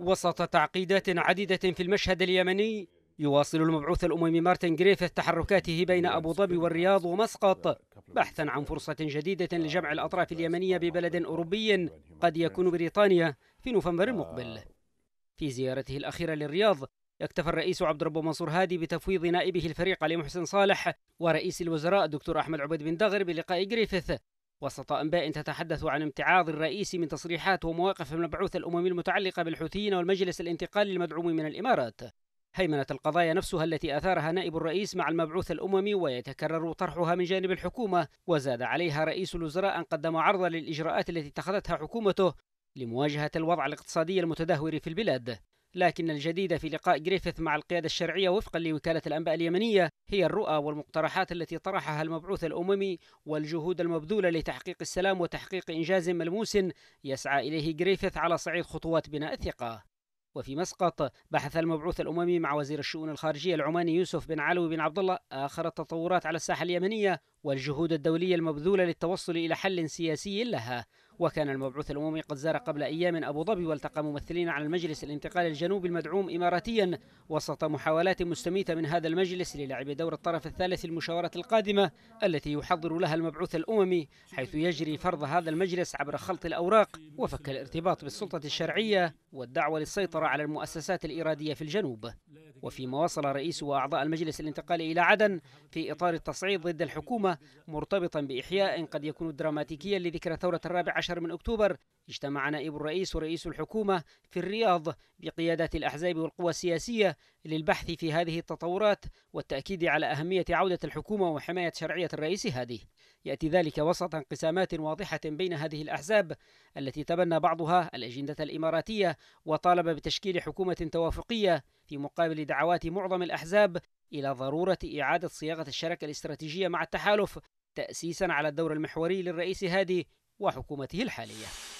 وسط تعقيدات عديدة في المشهد اليمني يواصل المبعوث الأممي مارتن جريفيث تحركاته بين أبو ظبي والرياض ومسقط بحثا عن فرصة جديدة آه، لجمع الأطراف اليمنية ببلد أوروبي قد يكون بريطانيا في نوفمبر المقبل آه. في زيارته الأخيرة للرياض اكتفى الرئيس عبد الرب منصور هادي بتفويض نائبه الفريق علي محسن صالح ورئيس الوزراء دكتور أحمد عبيد بن دغر بلقاء جريفيث وسط أنباء تتحدث عن امتعاض الرئيس من تصريحات ومواقف المبعوث الأممي المتعلقة بالحوثيين والمجلس الانتقالي المدعوم من الإمارات هيمنة القضايا نفسها التي أثارها نائب الرئيس مع المبعوث الأممي ويتكرر طرحها من جانب الحكومة وزاد عليها رئيس الوزراء أن قدم عرضا للإجراءات التي اتخذتها حكومته لمواجهة الوضع الاقتصادي المتدهور في البلاد لكن الجديد في لقاء جريفيث مع القيادة الشرعية وفقا لوكالة الأنباء اليمنية هي الرؤى والمقترحات التي طرحها المبعوث الأممي والجهود المبذولة لتحقيق السلام وتحقيق إنجاز ملموس يسعى إليه جريفيث على صعيد خطوات بناء الثقة وفي مسقط بحث المبعوث الأممي مع وزير الشؤون الخارجية العماني يوسف بن علوي بن عبد الله آخر التطورات على الساحة اليمنية والجهود الدولية المبذولة للتوصل إلى حل سياسي لها وكان المبعوث الأممي قد زار قبل أيام أبو ظبي والتقى ممثلين على المجلس الانتقالي الجنوبي المدعوم إماراتيا وسط محاولات مستميتة من هذا المجلس للعب دور الطرف الثالث المشاورة القادمة التي يحضر لها المبعوث الأممي حيث يجري فرض هذا المجلس عبر خلط الأوراق وفك الارتباط بالسلطة الشرعية والدعوة للسيطرة على المؤسسات الإرادية في الجنوب وفيما وصل رئيس وأعضاء المجلس الانتقالي إلى عدن في إطار التصعيد ضد الحكومة مرتبطا بإحياء قد يكون دراماتيكيا لذكرى ثورة الرابع عشر من أكتوبر اجتمع نائب الرئيس ورئيس الحكومة في الرياض بقيادات الأحزاب والقوى السياسية للبحث في هذه التطورات والتأكيد على أهمية عودة الحكومة وحماية شرعية الرئيس هادي. يأتي ذلك وسط انقسامات واضحة بين هذه الأحزاب التي تبنى بعضها الأجندة الإماراتية وطالب بتشكيل حكومة توافقية في مقابل دعوات معظم الأحزاب إلى ضرورة إعادة صياغة الشراكة الاستراتيجية مع التحالف تأسيسا على الدور المحوري للرئيس هادي وحكومته الحالية.